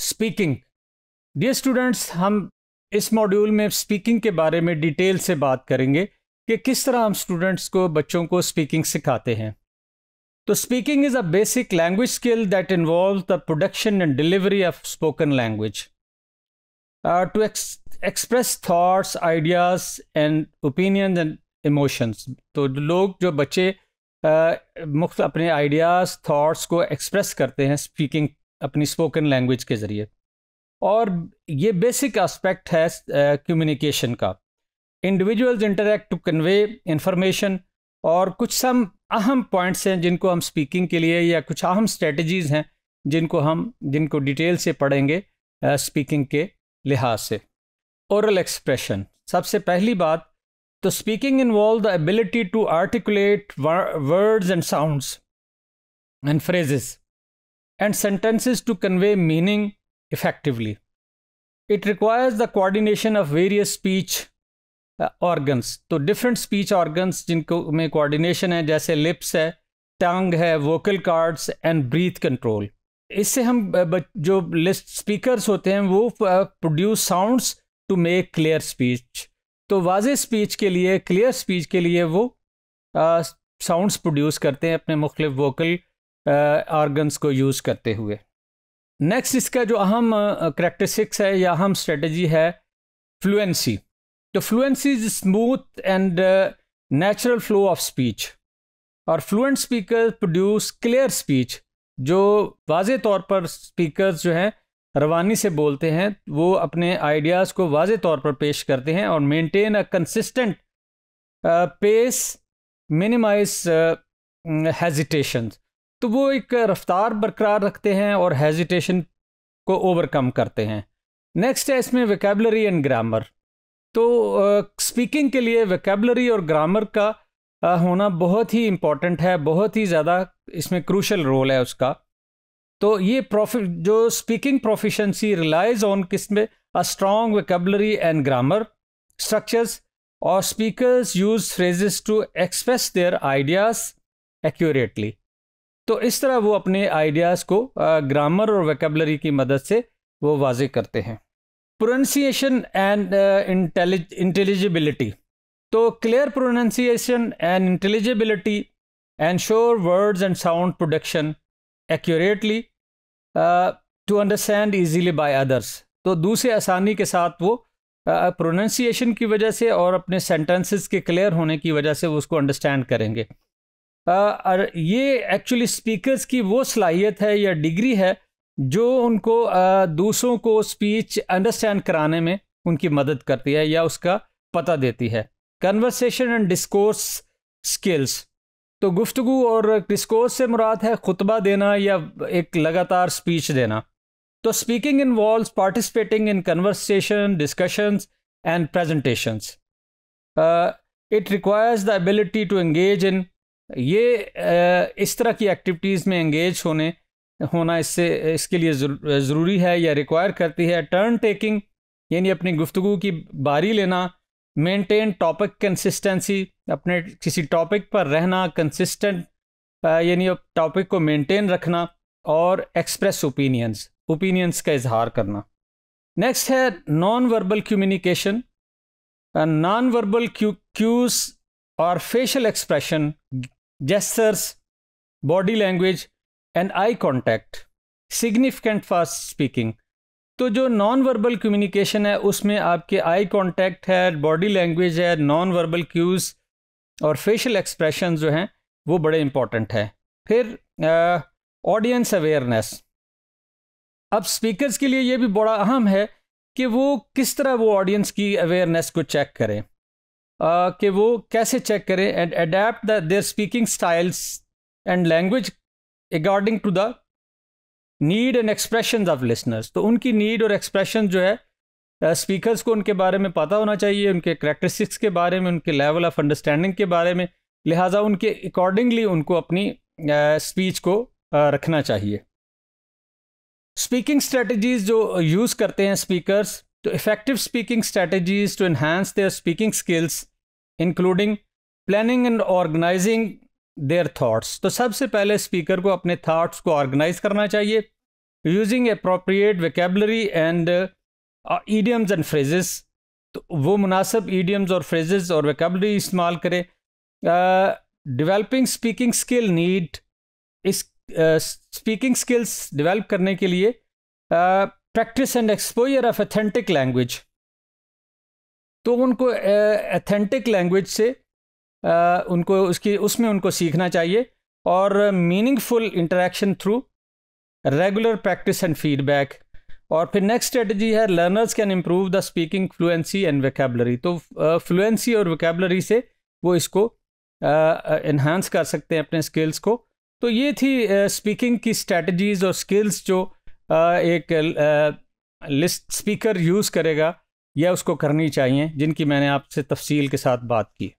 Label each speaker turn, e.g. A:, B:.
A: Speaking dear students हम इस module में स्पीकिंग के बारे में डिटेल से बात करेंगे कि किस तरह हम स्टूडेंट्स को बच्चों को स्पीकिंग सिखाते हैं तो speaking is a basic language skill that involve the production and delivery of spoken language to express thoughts ideas and opinion and emotions तो लोग जो बच्चे uh, मुख्त अपने आइडियाज़ थाट्स को एक्सप्रेस करते हैं स्पीकिंग अपनी स्पोकन लैंग्वेज के ज़रिए और ये बेसिक एस्पेक्ट है कम्युनिकेशन uh, का individuals interact to convey information और कुछ सम अहम पॉइंट्स हैं जिनको हम स्पीकिंग के लिए या कुछ अहम स्ट्रेटजीज़ हैं जिनको हम जिनको डिटेल से पढ़ेंगे स्पीकिंग uh, के लिहाज से औरल एक्सप्रेशन सबसे पहली बात तो speaking involve the ability to articulate words and sounds and phrases and sentences to convey meaning effectively. It requires the coordination of various speech organs. तो different speech organs जिनको में coordination है जैसे lips है टंग है vocal cords and breath control इससे हम जो लिस्ट स्पीकर्स होते हैं वो produce sounds to make clear speech तो वाज स्पीच के लिए क्लियर स्पीच के लिए वो साउंड्स प्रोड्यूस करते हैं अपने मुख्तफ वोकल ऑर्गन्स को यूज़ करते हुए नेक्स्ट इसका जो अहम करेक्टरिस्टिक्स है या अहम स्ट्रेटजी है फ्लुएंसी तो fluency is smooth and natural flow of speech और fluent speaker produce clear speech जो वाज तौर पर स्पीकर जो हैं रवानी से बोलते हैं वो अपने आइडियाज़ को वाज तौर पर पेश करते हैं और maintain a consistent pace minimize hesitations तो वो एक रफ्तार बरकरार रखते हैं और हेजिटेशन को ओवरकम करते हैं नेक्स्ट है इसमें वेकेबलरी एंड ग्रामर तो स्पीकिंग uh, के लिए वेकेबलरी और ग्रामर का uh, होना बहुत ही इम्पॉर्टेंट है बहुत ही ज़्यादा इसमें क्रूशल रोल है उसका तो ये प्रोफि जो स्पीकिंग प्रोफिशंसी रिलाइज ऑन किस में a strong vocabulary and grammar structures और speakers use phrases to express their ideas accurately तो इस तरह वो अपने आइडियाज़ को ग्रामर और वैकेबलरी की मदद से वो वाजे करते हैं प्रोनंसिएशन एंड इंटेलिजिबिलिटी तो clear pronunciation and intelligibility ensure words and sound production accurately to understand easily by others तो दूसरे आसानी के साथ वो प्रोनाउंसिएशन uh, की वजह से और अपने सेंटेंसेस के क्लियर होने की वजह से वो उसको अंडरस्टैंड करेंगे और ये एक्चुअली स्पीकर्स की वो सलाहियत है या डिग्री है जो उनको दूसरों को स्पीच अंडरस्टैंड कराने में उनकी मदद करती है या उसका पता देती है कन्वर्सेशन एंड डिस्कोर्स स्किल्स तो गुफ्तगु और डिस्कोर्स से मुराद है खुतबा देना या एक लगातार स्पीच देना तो speaking involve participating in conversation discussions and presentations it requires the ability to engage in ये इस तरह की एक्टिविटीज़ में एंगेज होने होना इससे इसके लिए ज़रूरी है या रिक्वायर करती है टर्न टेकिंग यानी अपनी गुफ्तु की बारी लेना मेंटेन टॉपिक कंसिस्टेंसी अपने किसी टॉपिक पर रहना कंसिस्टेंट यानी टॉपिक को मेंटेन रखना और एक्सप्रेस ओपिनियंस ओपिनियंस का इजहार करना नेक्स्ट है non verbal communication non verbal cues और facial expression gestures, body language and eye contact significant fast speaking तो जो नॉन वर्बल कम्युनिकेशन है उसमें आपके आई कांटेक्ट है बॉडी लैंग्वेज है नॉन वर्बल क्यूज़ और फेशियल एक्सप्रेशन जो हैं वो बड़े इम्पॉर्टेंट हैं फिर ऑडियंस अवेयरनेस अब स्पीकर्स के लिए ये भी बड़ा अहम है कि वो किस तरह वो ऑडियंस की अवेयरनेस को चेक करें कि वो कैसे चेक करें and adapt their speaking styles and language according to the need and expression of listeners तो उनकी नीड और एक्सप्रेशन जो है स्पीकर्स uh, को उनके बारे में पता होना चाहिए उनके करेक्टरिस्टिक्स के बारे में उनके लेवल ऑफ अंडरस्टैंडिंग के बारे में लिहाजा उनके अकॉर्डिंगली उनको अपनी स्पीच uh, को uh, रखना चाहिए स्पीकिंग स्ट्रेटजीज जो यूज़ करते हैं स्पीकर्स तो effective speaking strategies to enhance their speaking skills including planning and organizing their thoughts तो सबसे पहले स्पीकर को अपने थाट्स को ऑर्गेनाइज करना चाहिए using appropriate vocabulary and idioms and phrases तो वो मुनासब ईडियम्स और फ्रेजेस और वेकेबलरी इस्तेमाल करें डिवेलपिंग स्पीकिंग स्किल नीड इस स्पीकिंग स्किल्स डिवेल्प करने के लिए practice and exposure of authentic language तो उनको एथेंटिक लैंग्वेज से आ, उनको उसकी उसमें उनको सीखना चाहिए और meaningful interaction through regular practice and feedback और फिर नेक्स्ट स्ट्रेटजी है learners can improve the speaking fluency and vocabulary तो फ्लुएंसी और वैकेबलरी से वो इसको इन्हांस कर सकते हैं अपने स्किल्स को तो ये थी स्पीकिंग की स्ट्रेटजीज और स्किल्स जो एक लिस्ट स्पीकर यूज़ करेगा या उसको करनी चाहिए जिनकी मैंने आपसे तफसील के साथ बात की